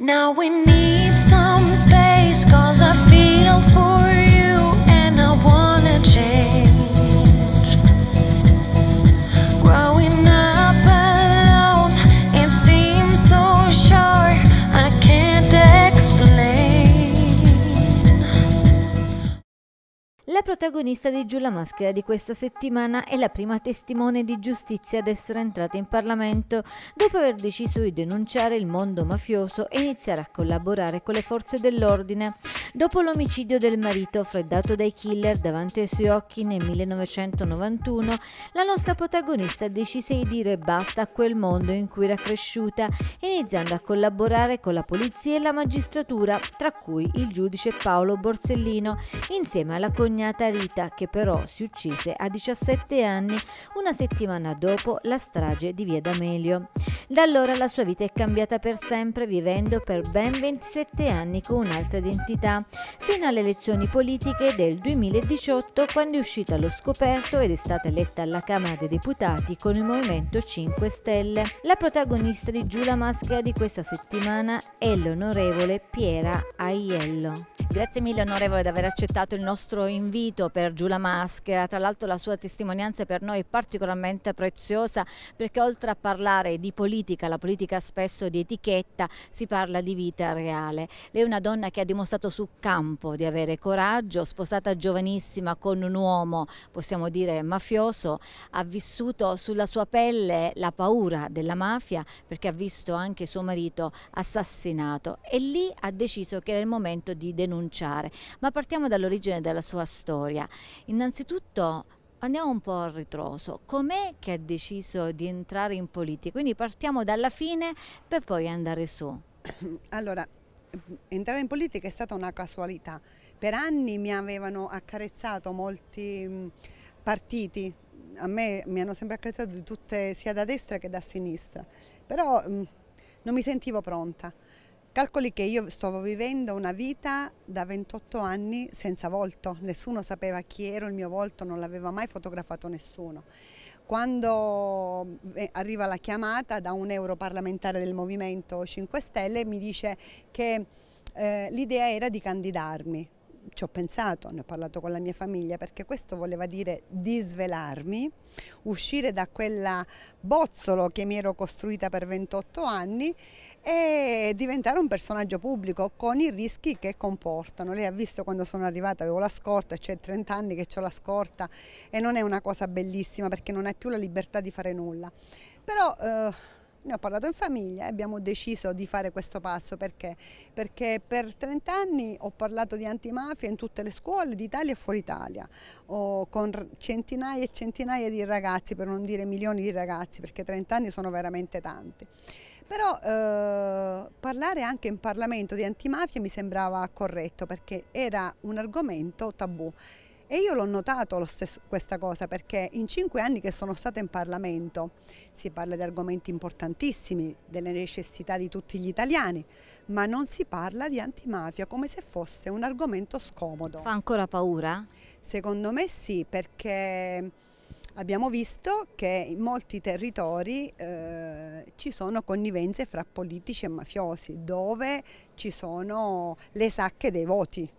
Now we need some space. La protagonista di Giù la Maschera di questa settimana è la prima testimone di giustizia ad essere entrata in Parlamento dopo aver deciso di denunciare il mondo mafioso e iniziare a collaborare con le forze dell'ordine. Dopo l'omicidio del marito freddato dai killer davanti ai suoi occhi nel 1991, la nostra protagonista decise di dire basta a quel mondo in cui era cresciuta, iniziando a collaborare con la polizia e la magistratura, tra cui il giudice Paolo Borsellino, insieme alla cognata Rita, che però si uccise a 17 anni, una settimana dopo la strage di Via D'Amelio. Da allora la sua vita è cambiata per sempre, vivendo per ben 27 anni con un'altra identità fino alle elezioni politiche del 2018 quando è uscita allo scoperto ed è stata eletta alla Camera dei Deputati con il Movimento 5 Stelle. La protagonista di Giù la maschera di questa settimana è l'onorevole Piera Aiello. Grazie mille onorevole di aver accettato il nostro invito per Giù la Maschera, tra l'altro la sua testimonianza per noi è particolarmente preziosa perché oltre a parlare di politica, la politica spesso di etichetta, si parla di vita reale. Lei è una donna che ha dimostrato su campo, di avere coraggio, sposata giovanissima con un uomo, possiamo dire mafioso, ha vissuto sulla sua pelle la paura della mafia perché ha visto anche suo marito assassinato e lì ha deciso che era il momento di denunciare. Ma partiamo dall'origine della sua storia. Innanzitutto andiamo un po' al ritroso. Com'è che ha deciso di entrare in politica? Quindi partiamo dalla fine per poi andare su. Allora, entrare in politica è stata una casualità. Per anni mi avevano accarezzato molti mm, partiti, a me mi hanno sempre accarezzato di tutte, sia da destra che da sinistra, però mm, non mi sentivo pronta. Calcoli che io stavo vivendo una vita da 28 anni senza volto, nessuno sapeva chi ero il mio volto, non l'aveva mai fotografato nessuno. Quando eh, arriva la chiamata da un europarlamentare del Movimento 5 Stelle mi dice che eh, l'idea era di candidarmi ci ho pensato, ne ho parlato con la mia famiglia perché questo voleva dire disvelarmi, uscire da quella bozzolo che mi ero costruita per 28 anni e diventare un personaggio pubblico con i rischi che comportano. Lei ha visto quando sono arrivata, avevo la scorta, cioè 30 anni che ho la scorta e non è una cosa bellissima perché non hai più la libertà di fare nulla. Però eh, ne ho parlato in famiglia e abbiamo deciso di fare questo passo perché? Perché per 30 anni ho parlato di antimafia in tutte le scuole d'Italia e fuori Italia, ho con centinaia e centinaia di ragazzi, per non dire milioni di ragazzi, perché 30 anni sono veramente tanti. Però eh, parlare anche in Parlamento di antimafia mi sembrava corretto perché era un argomento tabù e io l'ho notato stesso, questa cosa perché in cinque anni che sono stata in Parlamento si parla di argomenti importantissimi, delle necessità di tutti gli italiani, ma non si parla di antimafia come se fosse un argomento scomodo. Fa ancora paura? Secondo me sì, perché abbiamo visto che in molti territori eh, ci sono connivenze fra politici e mafiosi, dove ci sono le sacche dei voti.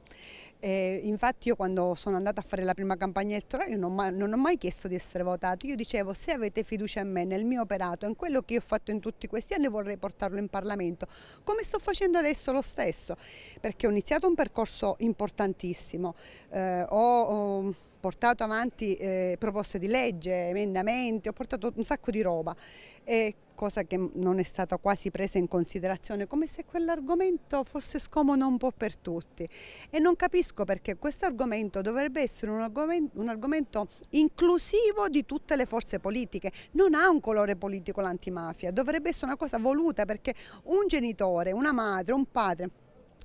Eh, infatti io quando sono andata a fare la prima campagna elettorale non, non ho mai chiesto di essere votato, io dicevo se avete fiducia in me, nel mio operato, in quello che io ho fatto in tutti questi anni vorrei portarlo in Parlamento, come sto facendo adesso lo stesso, perché ho iniziato un percorso importantissimo, eh, ho, ho portato avanti eh, proposte di legge, emendamenti, ho portato un sacco di roba. Eh, cosa che non è stata quasi presa in considerazione, come se quell'argomento fosse scomodo un po' per tutti. E non capisco perché questo argomento dovrebbe essere un argomento, un argomento inclusivo di tutte le forze politiche, non ha un colore politico l'antimafia, dovrebbe essere una cosa voluta perché un genitore, una madre, un padre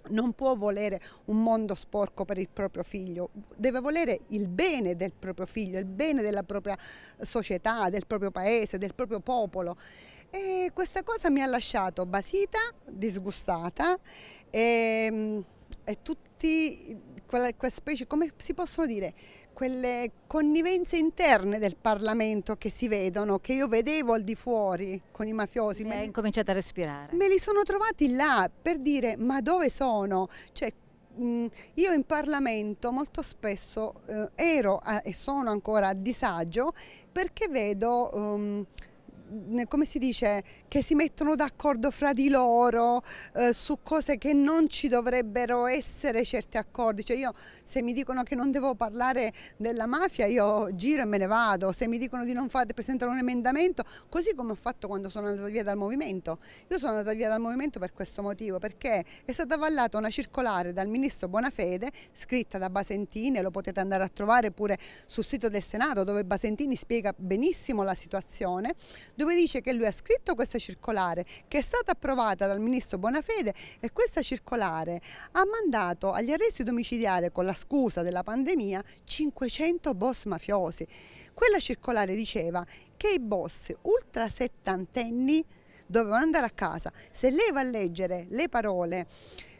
non può volere un mondo sporco per il proprio figlio, deve volere il bene del proprio figlio, il bene della propria società, del proprio paese, del proprio popolo. E questa cosa mi ha lasciato basita, disgustata e, ehm, e tutti, quelle, quelle specie, come si possono dire, quelle connivenze interne del Parlamento che si vedono, che io vedevo al di fuori con i mafiosi. Eh, e hai cominciato a respirare. Me li sono trovati là per dire ma dove sono? Cioè, io in Parlamento molto spesso eh, ero e sono ancora a disagio perché vedo uhm, come si dice, che si mettono d'accordo fra di loro eh, su cose che non ci dovrebbero essere certi accordi. Cioè io se mi dicono che non devo parlare della mafia io giro e me ne vado, se mi dicono di non fare, presentare un emendamento, così come ho fatto quando sono andata via dal movimento. Io sono andata via dal movimento per questo motivo, perché è stata avallata una circolare dal ministro Bonafede, scritta da Basentini, lo potete andare a trovare pure sul sito del Senato dove Basentini spiega benissimo la situazione, dove dove dice che lui ha scritto questa circolare che è stata approvata dal ministro Bonafede e questa circolare ha mandato agli arresti domiciliari con la scusa della pandemia 500 boss mafiosi. Quella circolare diceva che i boss ultra settantenni dovevano andare a casa. Se lei va a leggere le parole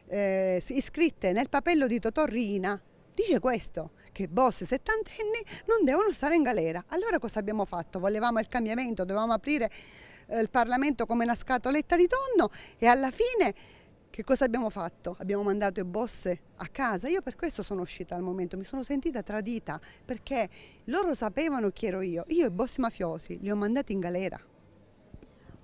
eh, iscritte nel papello di Totorrina, dice questo che boss settantenni non devono stare in galera. Allora cosa abbiamo fatto? Volevamo il cambiamento, dovevamo aprire eh, il Parlamento come una scatoletta di tonno e alla fine che cosa abbiamo fatto? Abbiamo mandato i boss a casa. Io per questo sono uscita al momento, mi sono sentita tradita perché loro sapevano chi ero io. Io i boss mafiosi li ho mandati in galera.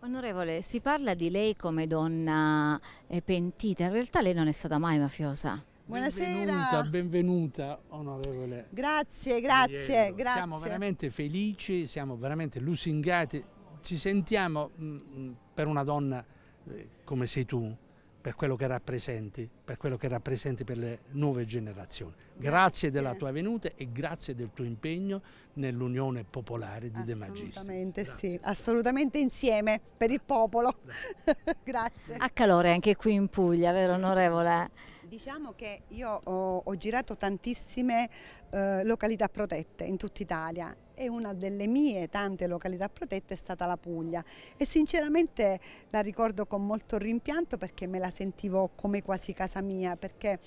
Onorevole, si parla di lei come donna pentita, in realtà lei non è stata mai mafiosa. Buonasera. Benvenuta, benvenuta onorevole. Grazie, grazie, Aiello. grazie. Siamo veramente felici, siamo veramente lusingati, ci sentiamo mh, mm, mm, per una donna eh, come sei tu, per quello che rappresenti, per quello che rappresenti per le nuove generazioni. Grazie, grazie. della tua venuta e grazie del tuo impegno nell'Unione Popolare di De Magistris. Assolutamente sì, assolutamente insieme per il popolo. grazie. A calore anche qui in Puglia, vero onorevole? Diciamo che io ho, ho girato tantissime eh, località protette in tutta Italia e una delle mie tante località protette è stata la Puglia e sinceramente la ricordo con molto rimpianto perché me la sentivo come quasi casa mia perché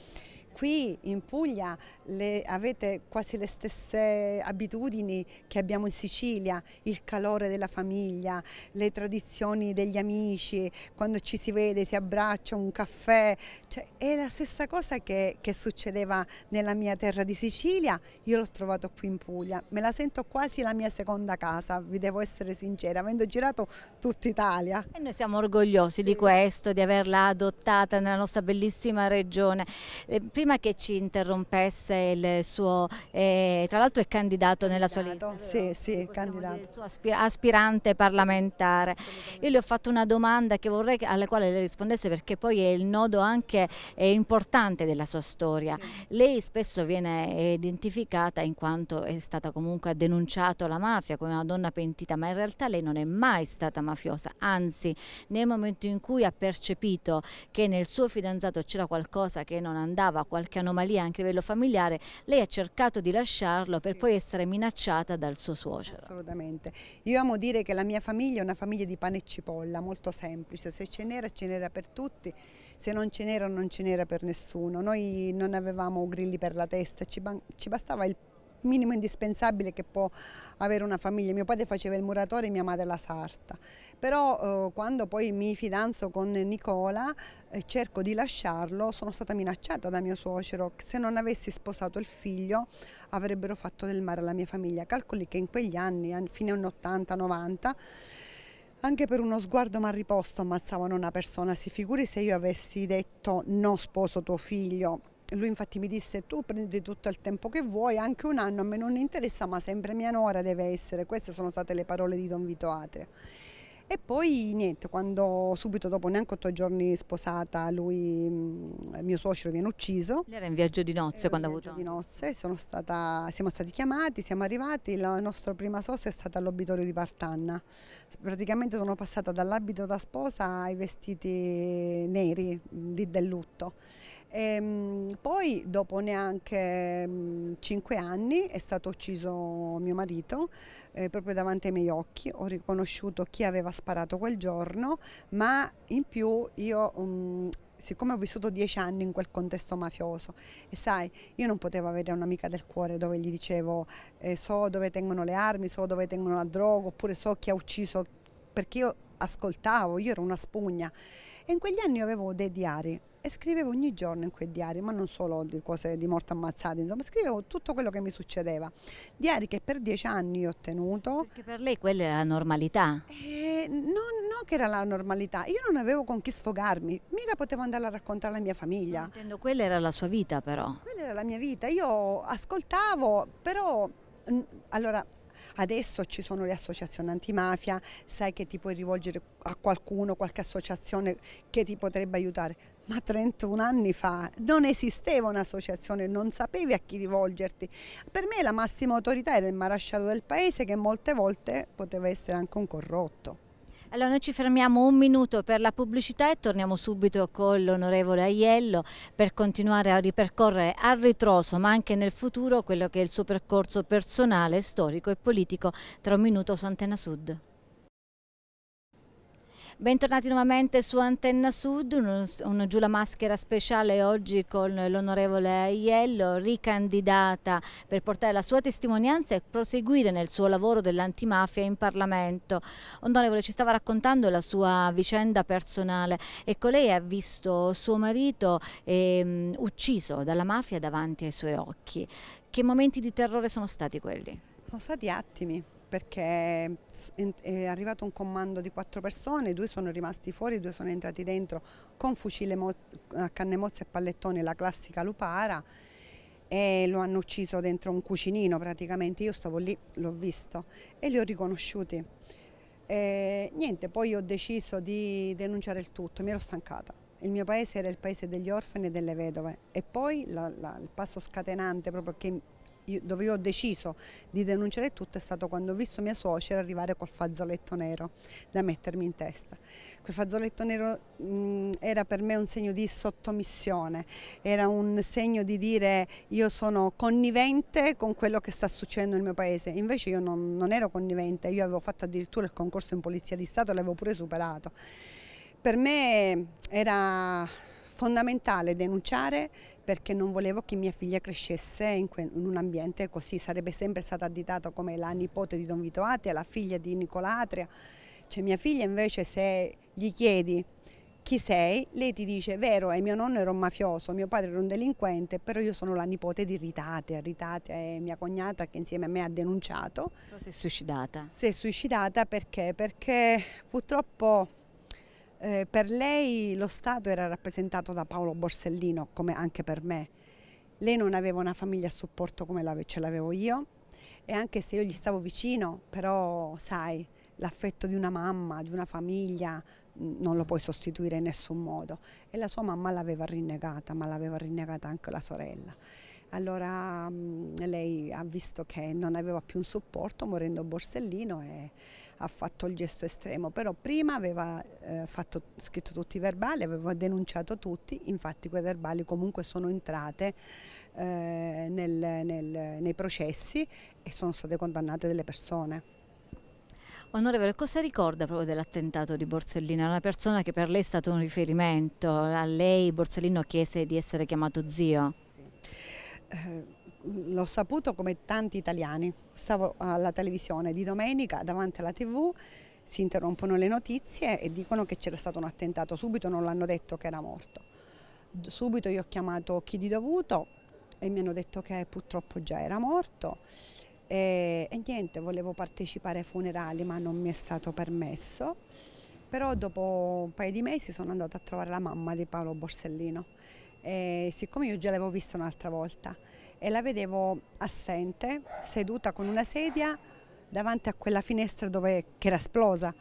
Qui in Puglia le, avete quasi le stesse abitudini che abbiamo in Sicilia, il calore della famiglia, le tradizioni degli amici, quando ci si vede si abbraccia, un caffè, cioè, è la stessa cosa che, che succedeva nella mia terra di Sicilia, io l'ho trovato qui in Puglia, me la sento quasi la mia seconda casa, vi devo essere sincera, avendo girato tutta Italia. E noi siamo orgogliosi sì. di questo, di averla adottata nella nostra bellissima regione. Eh, prima che ci interrompesse il suo, eh, tra l'altro è candidato nella sua lista. Sì, sì, candidato. Il suo aspirante parlamentare. Io le ho fatto una domanda che vorrei alla quale le rispondesse perché poi è il nodo anche importante della sua storia. Lei spesso viene identificata in quanto è stata comunque denunciata la mafia come una donna pentita, ma in realtà lei non è mai stata mafiosa, anzi nel momento in cui ha percepito che nel suo fidanzato c'era qualcosa che non andava, qualche anomalia anche a livello familiare, lei ha cercato di lasciarlo per poi essere minacciata dal suo suocero. Assolutamente. Io amo dire che la mia famiglia è una famiglia di pane e cipolla, molto semplice, se ce n'era ce n'era per tutti, se non ce n'era non ce n'era per nessuno. Noi non avevamo grilli per la testa, ci, ci bastava il pane minimo indispensabile che può avere una famiglia. Mio padre faceva il muratore e mia madre la sarta. Però eh, quando poi mi fidanzo con Nicola eh, cerco di lasciarlo, sono stata minacciata da mio suocero che se non avessi sposato il figlio avrebbero fatto del male alla mia famiglia. Calcoli che in quegli anni, fine 80-90, anche per uno sguardo mal riposto ammazzavano una persona, si figuri se io avessi detto no sposo tuo figlio, lui infatti mi disse tu prendi tutto il tempo che vuoi, anche un anno a me non interessa, ma sempre mia nuora deve essere. Queste sono state le parole di Don Vito Atria. E poi niente, quando subito dopo neanche otto giorni sposata, lui, mm, mio suocero, viene ucciso. Lei era in viaggio di nozze era quando ha avuto? In viaggio di nozze, stata, siamo stati chiamati, siamo arrivati, la nostra prima sosta è stata all'obitorio di Partanna. Praticamente sono passata dall'abito da sposa ai vestiti neri mm, di, del lutto. E ehm, poi dopo neanche mm, cinque anni è stato ucciso mio marito eh, proprio davanti ai miei occhi, ho riconosciuto chi aveva sparato quel giorno, ma in più io mh, mm, siccome ho vissuto dieci anni in quel contesto mafioso e sai, io non potevo avere un'amica del cuore dove gli dicevo eh, so dove tengono le armi, so dove tengono la droga oppure so chi ha ucciso perché io ascoltavo, io ero una spugna e in quegli anni avevo dei diari e scrivevo ogni giorno in quei diari, ma non solo di cose di morte ammazzate, insomma, scrivevo tutto quello che mi succedeva. Diari che per dieci anni ho tenuto. Perché per lei quella era la normalità? Eh, non, non che era la normalità, io non avevo con chi sfogarmi, mica potevo andare a raccontare alla mia famiglia. Non intendo, quella era la sua vita però. Quella era la mia vita, io ascoltavo, però allora Adesso ci sono le associazioni antimafia, sai che ti puoi rivolgere a qualcuno, qualche associazione che ti potrebbe aiutare. Ma 31 anni fa non esisteva un'associazione, non sapevi a chi rivolgerti. Per me la massima autorità era il marasciallo del paese che molte volte poteva essere anche un corrotto. Allora noi ci fermiamo un minuto per la pubblicità e torniamo subito con l'onorevole Aiello per continuare a ripercorrere al ritroso ma anche nel futuro quello che è il suo percorso personale, storico e politico tra un minuto su Antena Sud. Bentornati nuovamente su Antenna Sud, un, giù la maschera speciale oggi con l'onorevole Aiello, ricandidata per portare la sua testimonianza e proseguire nel suo lavoro dell'antimafia in Parlamento. Onorevole ci stava raccontando la sua vicenda personale, ecco lei ha visto suo marito eh, ucciso dalla mafia davanti ai suoi occhi. Che momenti di terrore sono stati quelli? Sono stati attimi perché è arrivato un comando di quattro persone, due sono rimasti fuori, due sono entrati dentro con fucile a canne mozze e pallettone, la classica lupara e lo hanno ucciso dentro un cucinino praticamente, io stavo lì, l'ho visto e li ho riconosciuti. E, niente, poi ho deciso di denunciare il tutto, mi ero stancata. Il mio paese era il paese degli orfani e delle vedove e poi la, la, il passo scatenante proprio che io, dove io ho deciso di denunciare tutto è stato quando ho visto mia suocera arrivare col fazzoletto nero da mettermi in testa. Quel fazzoletto nero mh, era per me un segno di sottomissione, era un segno di dire io sono connivente con quello che sta succedendo nel mio paese, invece io non, non ero connivente, io avevo fatto addirittura il concorso in Polizia di Stato e l'avevo pure superato. Per me era fondamentale denunciare perché non volevo che mia figlia crescesse in, un ambiente così, sarebbe sempre stata additata come la nipote di Don Vito Atria, la figlia di Nicolatria. Cioè mia figlia invece se gli chiedi chi sei, lei ti dice vero, è mio nonno era un mafioso, mio padre era un delinquente, però io sono la nipote di Ritatria, Ritatria è mia cognata che insieme a me ha denunciato. Però si è suicidata. Si è suicidata perché? Perché purtroppo eh, per lei lo Stato era rappresentato da Paolo Borsellino, come anche per me. Lei non aveva una famiglia a supporto come ce l'avevo io e anche se io gli stavo vicino, però sai, l'affetto di una mamma, di una famiglia, non lo puoi sostituire in nessun modo. E la sua mamma l'aveva rinnegata, ma l'aveva rinnegata anche la sorella. Allora mm, lei ha visto che non aveva più un supporto morendo Borsellino e ha fatto il gesto estremo, però prima aveva eh, fatto, scritto tutti i verbali, aveva denunciato tutti, infatti quei verbali comunque sono entrate eh, nel, nel, nei processi e sono state condannate delle persone. Onorevole, cosa ricorda proprio dell'attentato di Borsellino? Una persona che per lei è stato un riferimento, a lei Borsellino chiese di essere chiamato zio. Sì. Eh l'ho saputo come tanti italiani. Stavo alla televisione di domenica davanti alla tv, si interrompono le notizie e dicono che c'era stato un attentato. Subito non l'hanno detto che era morto. Subito io ho chiamato chi di dovuto e mi hanno detto che purtroppo già era morto. E, e niente, volevo partecipare ai funerali ma non mi è stato permesso. Però dopo un paio di mesi sono andata a trovare la mamma di Paolo Borsellino. E siccome io già l'avevo vista un'altra volta e la vedevo assente, seduta con una sedia davanti a quella finestra dove, che era esplosa.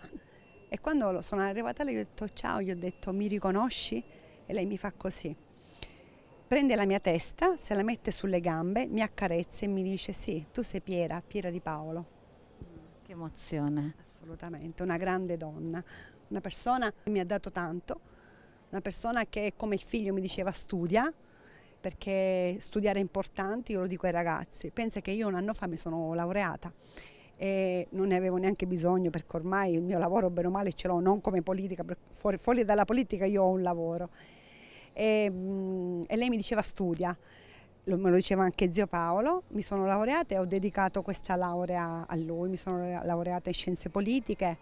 E quando sono arrivata lei ho detto ciao, gli ho detto mi riconosci? E lei mi fa così. Prende la mia testa, se la mette sulle gambe, mi accarezza e mi dice sì, tu sei Piera, Piera di Paolo. Che emozione. Assolutamente, una grande donna, una persona che mi ha dato tanto, una persona che come il figlio mi diceva studia, perché studiare è importante, io lo dico ai ragazzi, pensa che io un anno fa mi sono laureata e non ne avevo neanche bisogno perché ormai il mio lavoro bene o male ce l'ho, non come politica, fuori, fuori dalla politica io ho un lavoro. E, mm, e lei mi diceva studia, lo, me lo diceva anche zio Paolo, mi sono laureata e ho dedicato questa laurea a lui, mi sono laureata in scienze politiche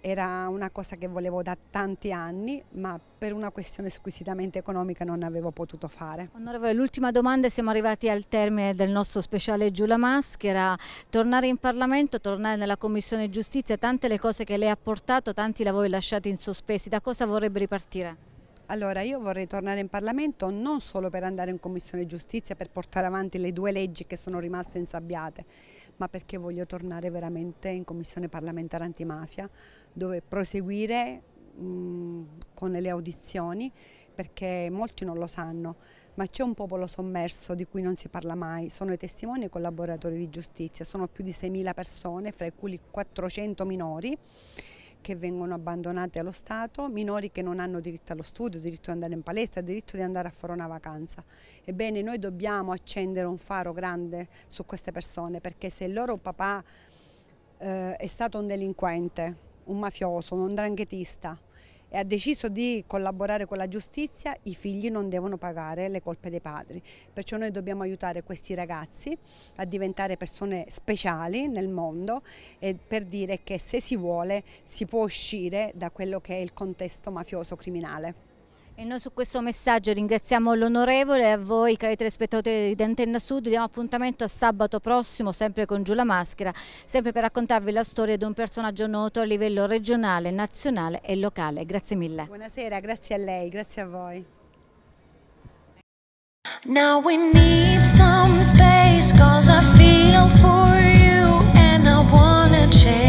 era una cosa che volevo da tanti anni, ma per una questione squisitamente economica non avevo potuto fare. Onorevole, l'ultima domanda, siamo arrivati al termine del nostro speciale Giù la Maschera. Tornare in Parlamento, tornare nella Commissione Giustizia, tante le cose che lei ha portato, tanti lavori lasciati in sospesi, da cosa vorrebbe ripartire? Allora, io vorrei tornare in Parlamento non solo per andare in Commissione Giustizia per portare avanti le due leggi che sono rimaste insabbiate, ma perché voglio tornare veramente in Commissione parlamentare antimafia dove proseguire mm, con le audizioni perché molti non lo sanno, ma c'è un popolo sommerso di cui non si parla mai, sono i testimoni e i collaboratori di giustizia, sono più di 6.000 persone, fra cui 400 minori che vengono abbandonati allo Stato, minori che non hanno diritto allo studio, diritto di andare in palestra, diritto di andare a fare una vacanza. Ebbene, noi dobbiamo accendere un faro grande su queste persone perché se il loro papà eh, è stato un delinquente, un mafioso, un dranghetista e ha deciso di collaborare con la giustizia, i figli non devono pagare le colpe dei padri. Perciò noi dobbiamo aiutare questi ragazzi a diventare persone speciali nel mondo e per dire che se si vuole si può uscire da quello che è il contesto mafioso criminale. E noi su questo messaggio ringraziamo l'onorevole e a voi cari telespettatori di Antenna Sud, diamo appuntamento a sabato prossimo sempre con Giù la Maschera, sempre per raccontarvi la storia di un personaggio noto a livello regionale, nazionale e locale. Grazie mille. Buonasera, grazie a lei, grazie a voi. Now we need some space cause I feel for you and I wanna change